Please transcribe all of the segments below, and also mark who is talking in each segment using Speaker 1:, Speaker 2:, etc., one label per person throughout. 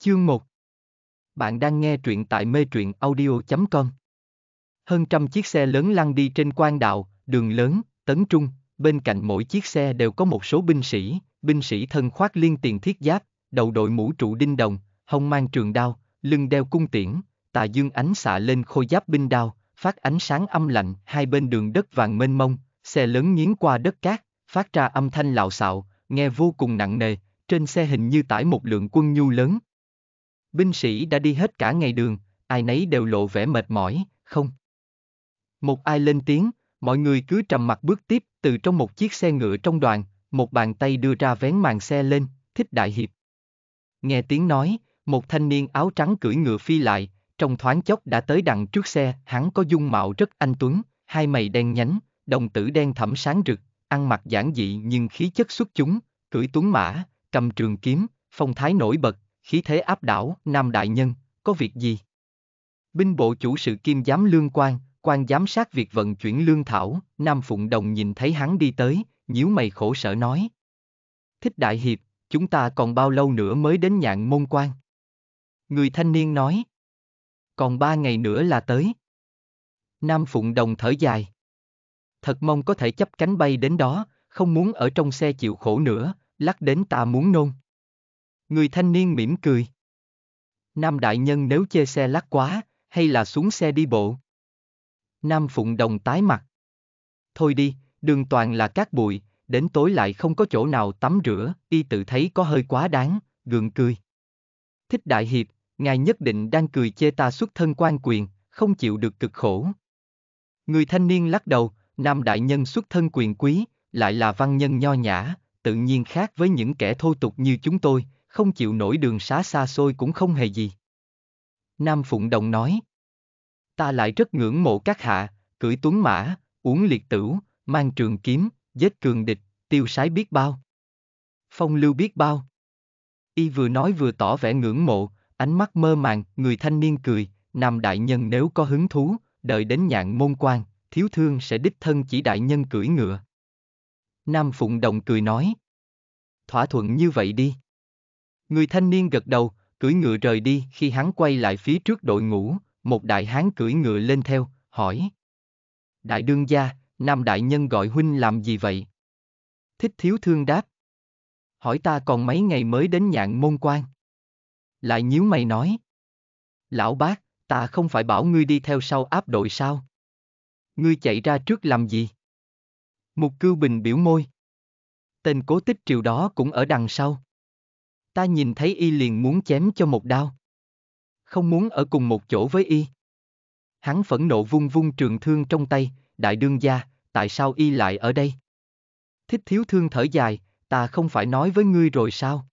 Speaker 1: Chương 1 Bạn đang nghe truyện tại mê truyện audio.com Hơn trăm chiếc xe lớn lăn đi trên quan đạo, đường lớn, tấn trung, bên cạnh mỗi chiếc xe đều có một số binh sĩ, binh sĩ thân khoác liên tiền thiết giáp, đầu đội mũ trụ đinh đồng, hông mang trường đao, lưng đeo cung tiễn, tà dương ánh xạ lên khôi giáp binh đao, phát ánh sáng âm lạnh, hai bên đường đất vàng mênh mông, xe lớn nghiến qua đất cát, phát ra âm thanh lạo xạo, nghe vô cùng nặng nề, trên xe hình như tải một lượng quân nhu lớn, Binh sĩ đã đi hết cả ngày đường, ai nấy đều lộ vẻ mệt mỏi, không. Một ai lên tiếng, mọi người cứ trầm mặt bước tiếp, từ trong một chiếc xe ngựa trong đoàn, một bàn tay đưa ra vén màn xe lên, thích đại hiệp. Nghe tiếng nói, một thanh niên áo trắng cưỡi ngựa phi lại, trong thoáng chốc đã tới đằng trước xe, hắn có dung mạo rất anh tuấn, hai mày đen nhánh, đồng tử đen thẫm sáng rực, ăn mặc giản dị nhưng khí chất xuất chúng, cưỡi tuấn mã, cầm trường kiếm, phong thái nổi bật, khí thế áp đảo, Nam Đại Nhân, có việc gì? Binh bộ chủ sự kim giám lương quan, quan giám sát việc vận chuyển lương thảo, Nam Phụng Đồng nhìn thấy hắn đi tới, nhíu mày khổ sở nói. Thích Đại Hiệp, chúng ta còn bao lâu nữa mới đến nhạn môn quan? Người thanh niên nói. Còn ba ngày nữa là tới. Nam Phụng Đồng thở dài. Thật mong có thể chấp cánh bay đến đó, không muốn ở trong xe chịu khổ nữa, lắc đến ta muốn nôn. Người thanh niên mỉm cười. Nam đại nhân nếu chê xe lắc quá, hay là xuống xe đi bộ? Nam Phụng Đồng tái mặt. Thôi đi, đường toàn là cát bụi, đến tối lại không có chỗ nào tắm rửa, y tự thấy có hơi quá đáng, gượng cười. Thích Đại Hiệp, ngài nhất định đang cười chê ta xuất thân quan quyền, không chịu được cực khổ. Người thanh niên lắc đầu, nam đại nhân xuất thân quyền quý, lại là văn nhân nho nhã, tự nhiên khác với những kẻ thô tục như chúng tôi, không chịu nổi đường xá xa xôi cũng không hề gì. Nam Phụng Đồng nói, ta lại rất ngưỡng mộ các hạ, cưỡi tuấn mã, uống liệt tửu, mang trường kiếm, giết cường địch, tiêu sái biết bao. Phong lưu biết bao. Y vừa nói vừa tỏ vẻ ngưỡng mộ, ánh mắt mơ màng, người thanh niên cười, nam đại nhân nếu có hứng thú, đợi đến nhạn môn quan, thiếu thương sẽ đích thân chỉ đại nhân cưỡi ngựa. Nam Phụng Đồng cười nói. Thỏa thuận như vậy đi. Người thanh niên gật đầu, cưỡi ngựa rời đi khi hắn quay lại phía trước đội ngũ, một đại hán cưỡi ngựa lên theo, hỏi. Đại đương gia, nam đại nhân gọi huynh làm gì vậy? Thích thiếu thương đáp. Hỏi ta còn mấy ngày mới đến nhạn môn quan. Lại nhíu mày nói. Lão bác, ta không phải bảo ngươi đi theo sau áp đội sao? Ngươi chạy ra trước làm gì? Mục cưu bình biểu môi. Tên cố tích triều đó cũng ở đằng sau. Ta nhìn thấy y liền muốn chém cho một đao. Không muốn ở cùng một chỗ với y. Hắn phẫn nộ vung vung trường thương trong tay, đại đương gia, tại sao y lại ở đây? Thích thiếu thương thở dài, ta không phải nói với ngươi rồi sao?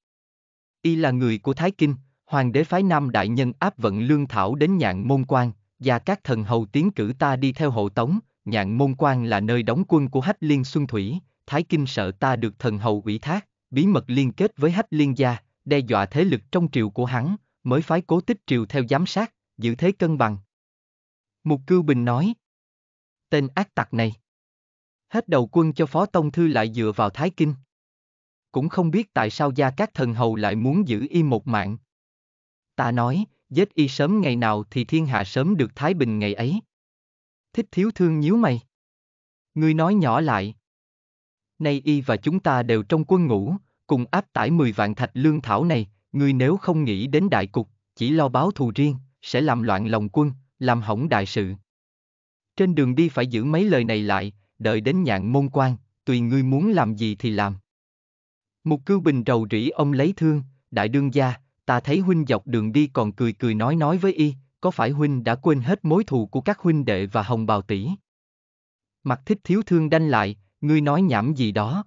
Speaker 1: Y là người của Thái Kinh, hoàng đế phái nam đại nhân áp vận lương thảo đến nhạn môn quan, và các thần hầu tiến cử ta đi theo hộ tống, nhạn môn quan là nơi đóng quân của hách liên xuân thủy, Thái Kinh sợ ta được thần hầu ủy thác, bí mật liên kết với hách liên gia, đe dọa thế lực trong triều của hắn, mới phái cố tích triều theo giám sát, giữ thế cân bằng. Mục Cưu Bình nói, tên ác tặc này. Hết đầu quân cho Phó Tông Thư lại dựa vào Thái Kinh. Cũng không biết tại sao gia các thần hầu lại muốn giữ y một mạng. Ta nói, giết y sớm ngày nào thì thiên hạ sớm được Thái Bình ngày ấy. Thích thiếu thương nhíu mày. Ngươi nói nhỏ lại. Nay y và chúng ta đều trong quân ngũ, cùng áp tải 10 vạn thạch lương thảo này, ngươi nếu không nghĩ đến đại cục, chỉ lo báo thù riêng, sẽ làm loạn lòng quân, làm hỏng đại sự. Trên đường đi phải giữ mấy lời này lại, đợi đến nhạn môn quan, tùy ngươi muốn làm gì thì làm. Mục cưu bình rầu rĩ ông lấy thương, đại đương gia, ta thấy huynh dọc đường đi còn cười cười nói nói với y, có phải huynh đã quên hết mối thù của các huynh đệ và hồng bào tỷ? Mặt thích thiếu thương đanh lại, ngươi nói nhảm gì đó.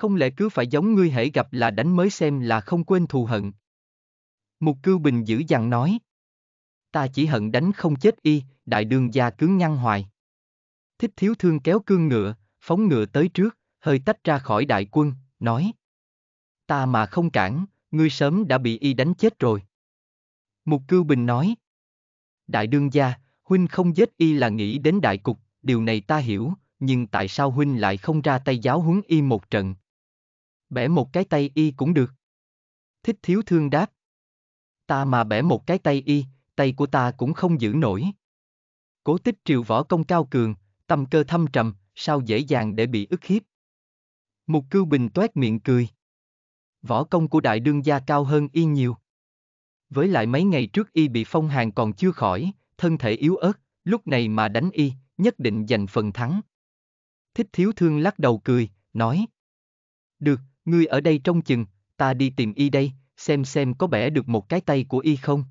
Speaker 1: Không lẽ cứ phải giống ngươi hãy gặp là đánh mới xem là không quên thù hận. Mục cư bình dữ dằn nói. Ta chỉ hận đánh không chết y, đại đường gia cứng ngăn hoài. Thích thiếu thương kéo cương ngựa, phóng ngựa tới trước, hơi tách ra khỏi đại quân, nói. Ta mà không cản, ngươi sớm đã bị y đánh chết rồi. Mục cư bình nói. Đại đương gia, huynh không giết y là nghĩ đến đại cục, điều này ta hiểu, nhưng tại sao huynh lại không ra tay giáo huấn y một trận? Bẻ một cái tay y cũng được. Thích thiếu thương đáp. Ta mà bẻ một cái tay y, tay của ta cũng không giữ nổi. Cố tích triều võ công cao cường, tâm cơ thâm trầm, sao dễ dàng để bị ức hiếp. Mục cưu bình toét miệng cười. Võ công của đại đương gia cao hơn y nhiều. Với lại mấy ngày trước y bị phong hàn còn chưa khỏi, thân thể yếu ớt, lúc này mà đánh y, nhất định giành phần thắng. Thích thiếu thương lắc đầu cười, nói. Được, ngươi ở đây trông chừng, ta đi tìm y đây, xem xem có bẻ được một cái tay của y không.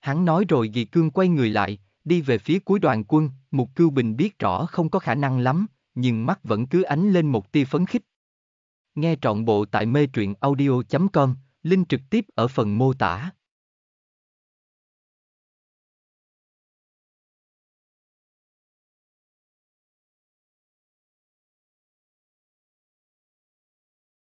Speaker 1: Hắn nói rồi Ghi Cương quay người lại, đi về phía cuối đoàn quân, Mục Cưu Bình biết rõ không có khả năng lắm, nhưng mắt vẫn cứ ánh lên một tia phấn khích. Nghe trọn bộ tại mê truyện audio.com, link trực tiếp ở phần mô tả.